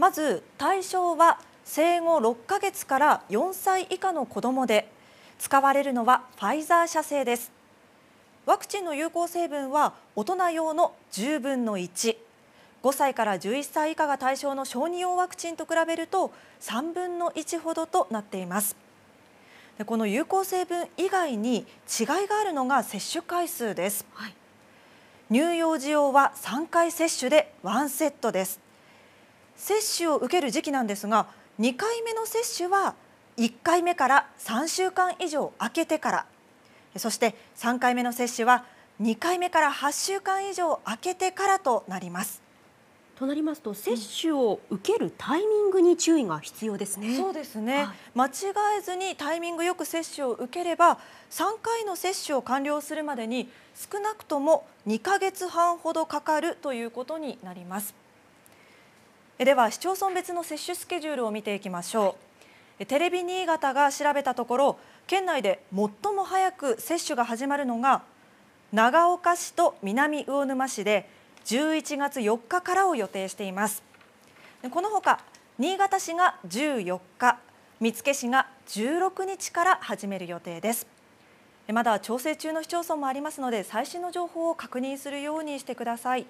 まず対象は生後6ヶ月から4歳以下の子どもで使われるのはファイザー社製ですワクチンの有効成分は大人用の10分の15歳から11歳以下が対象の小児用ワクチンと比べると3分の1ほどとなっていますでこの有効成分以外に違いがあるのが接種回数です、はい、乳幼児用は3回接種で1セットです接種を受ける時期なんですが2回目の接種は1回目から3週間以上空けてからそして3回目の接種は2回目から8週間以上空けてからとなります。となりますと接種を受けるタイミングに注意が必要ですね。そうですね、はい、間違えずにタイミングよく接種を受ければ3回の接種を完了するまでに少なくとも2ヶ月半ほどかかるということになります。では市町村別の接種スケジュールを見ていきましょう、テレビ新潟が調べたところ県内で最も早く接種が始まるのが長岡市と南魚沼市で11月4日からを予定していますこのほか新潟市が14日見附市が16日から始める予定ですまだ調整中の市町村もありますので最新の情報を確認するようにしてください。